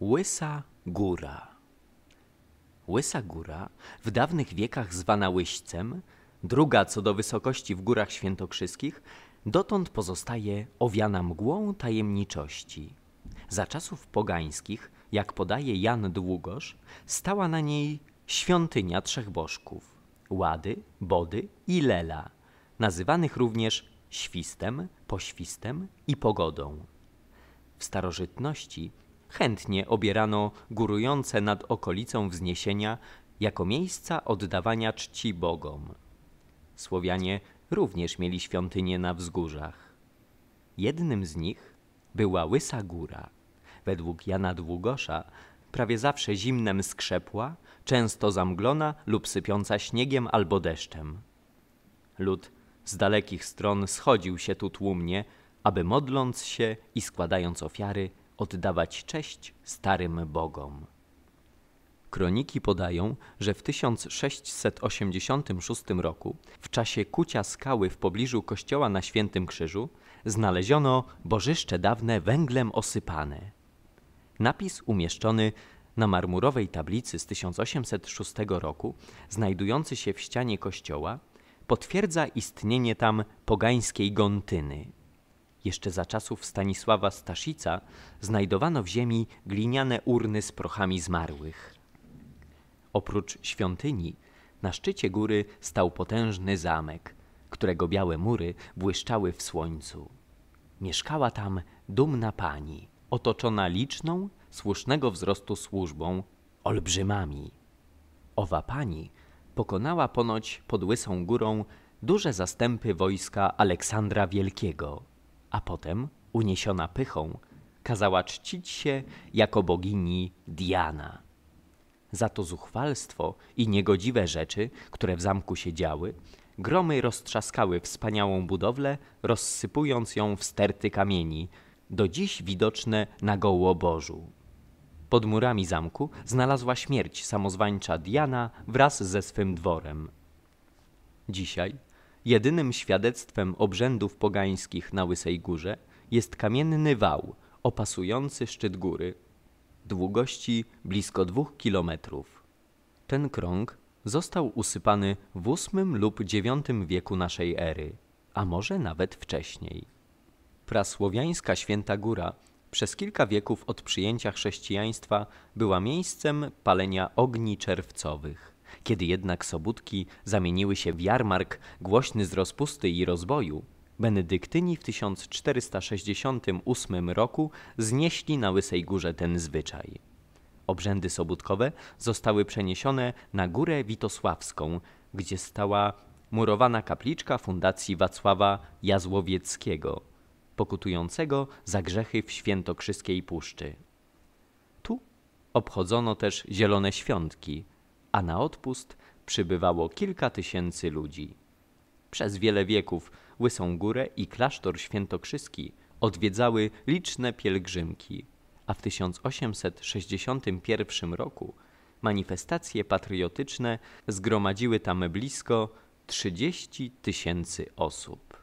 Łysa Góra Łysa Góra, w dawnych wiekach zwana Łyścem, druga co do wysokości w górach świętokrzyskich, dotąd pozostaje owiana mgłą tajemniczości. Za czasów pogańskich, jak podaje Jan Długosz, stała na niej świątynia trzech bożków – Łady, Body i Lela, nazywanych również Świstem, Poświstem i Pogodą. W starożytności chętnie obierano górujące nad okolicą wzniesienia jako miejsca oddawania czci bogom. Słowianie również mieli świątynie na wzgórzach. Jednym z nich była Łysa Góra. Według Jana Długosza prawie zawsze zimnem skrzepła, często zamglona lub sypiąca śniegiem albo deszczem. Lud z dalekich stron schodził się tu tłumnie, aby modląc się i składając ofiary, oddawać cześć starym bogom. Kroniki podają, że w 1686 roku, w czasie kucia skały w pobliżu kościoła na Świętym Krzyżu, znaleziono bożyszcze dawne węglem osypane. Napis umieszczony na marmurowej tablicy z 1806 roku, znajdujący się w ścianie kościoła, potwierdza istnienie tam pogańskiej Gontyny. Jeszcze za czasów Stanisława Staszica znajdowano w ziemi gliniane urny z prochami zmarłych. Oprócz świątyni, na szczycie góry stał potężny zamek, którego białe mury błyszczały w słońcu. Mieszkała tam dumna pani, otoczona liczną, słusznego wzrostu służbą, olbrzymami. Owa pani pokonała ponoć pod Łysą Górą duże zastępy wojska Aleksandra Wielkiego – a potem, uniesiona pychą, kazała czcić się jako bogini Diana. Za to zuchwalstwo i niegodziwe rzeczy, które w zamku się działy, gromy roztrzaskały wspaniałą budowlę, rozsypując ją w sterty kamieni, do dziś widoczne na gołobożu. Pod murami zamku znalazła śmierć samozwańcza Diana wraz ze swym dworem. Dzisiaj Jedynym świadectwem obrzędów pogańskich na Łysej Górze jest kamienny wał opasujący szczyt góry, długości blisko dwóch kilometrów. Ten krąg został usypany w VIII lub IX wieku naszej ery, a może nawet wcześniej. Prasłowiańska Święta Góra przez kilka wieków od przyjęcia chrześcijaństwa była miejscem palenia ogni czerwcowych. Kiedy jednak sobudki zamieniły się w jarmark głośny z rozpusty i rozboju, Benedyktyni w 1468 roku znieśli na Łysej Górze ten zwyczaj. Obrzędy sobudkowe zostały przeniesione na Górę Witosławską, gdzie stała murowana kapliczka Fundacji Wacława Jazłowieckiego, pokutującego za grzechy w świętokrzyskiej puszczy. Tu obchodzono też Zielone Świątki – a na odpust przybywało kilka tysięcy ludzi. Przez wiele wieków Łysą Górę i klasztor świętokrzyski odwiedzały liczne pielgrzymki, a w 1861 roku manifestacje patriotyczne zgromadziły tam blisko 30 tysięcy osób.